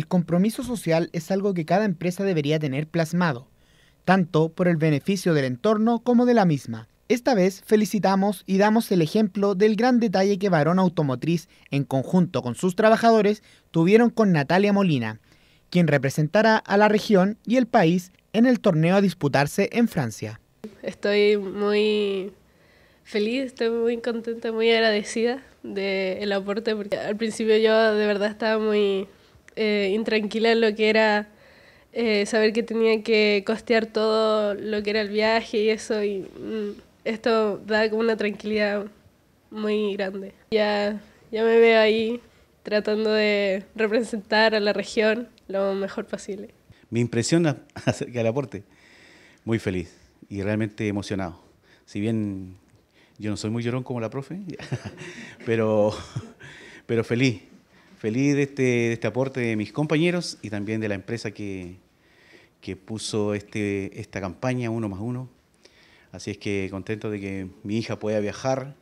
El compromiso social es algo que cada empresa debería tener plasmado, tanto por el beneficio del entorno como de la misma. Esta vez felicitamos y damos el ejemplo del gran detalle que Varón Automotriz, en conjunto con sus trabajadores, tuvieron con Natalia Molina, quien representará a la región y el país en el torneo a disputarse en Francia. Estoy muy feliz, estoy muy contenta, muy agradecida del de aporte, porque al principio yo de verdad estaba muy eh, intranquila lo que era eh, saber que tenía que costear todo lo que era el viaje y eso, y mm, esto da como una tranquilidad muy grande. Ya, ya me veo ahí tratando de representar a la región lo mejor posible. Mi impresión acerca del aporte, muy feliz y realmente emocionado. Si bien yo no soy muy llorón como la profe, pero, pero feliz, Feliz de este, este aporte de mis compañeros y también de la empresa que, que puso este, esta campaña uno más uno. Así es que contento de que mi hija pueda viajar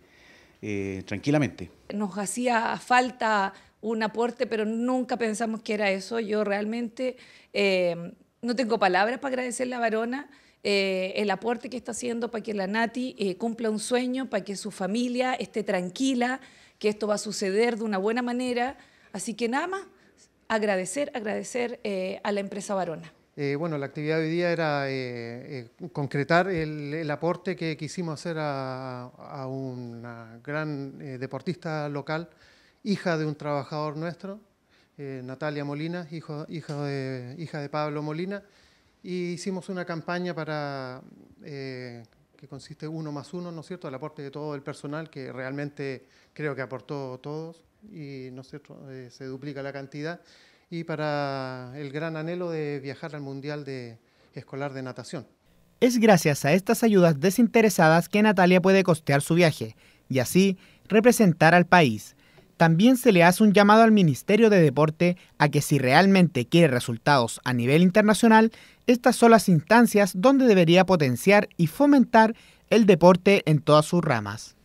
eh, tranquilamente. Nos hacía falta un aporte, pero nunca pensamos que era eso. Yo realmente eh, no tengo palabras para agradecer a la varona. Eh, el aporte que está haciendo para que la Nati cumpla un sueño, para que su familia esté tranquila, que esto va a suceder de una buena manera. Así que nada más, agradecer, agradecer eh, a la empresa Varona. Eh, bueno, la actividad de hoy día era eh, concretar el, aporte que quisimos hacer a, una gran deportista local, hija de un trabajador nuestro, Natalia Molina, de, hija de Pablo Molina, y e hicimos una campaña para que consiste uno más uno, ¿no es cierto?, el aporte de todo el personal, que realmente creo que aportó todos, y ¿no es cierto? Eh, se duplica la cantidad, y para el gran anhelo de viajar al Mundial de Escolar de Natación. Es gracias a estas ayudas desinteresadas que Natalia puede costear su viaje, y así representar al país también se le hace un llamado al Ministerio de Deporte a que si realmente quiere resultados a nivel internacional, estas son las instancias donde debería potenciar y fomentar el deporte en todas sus ramas.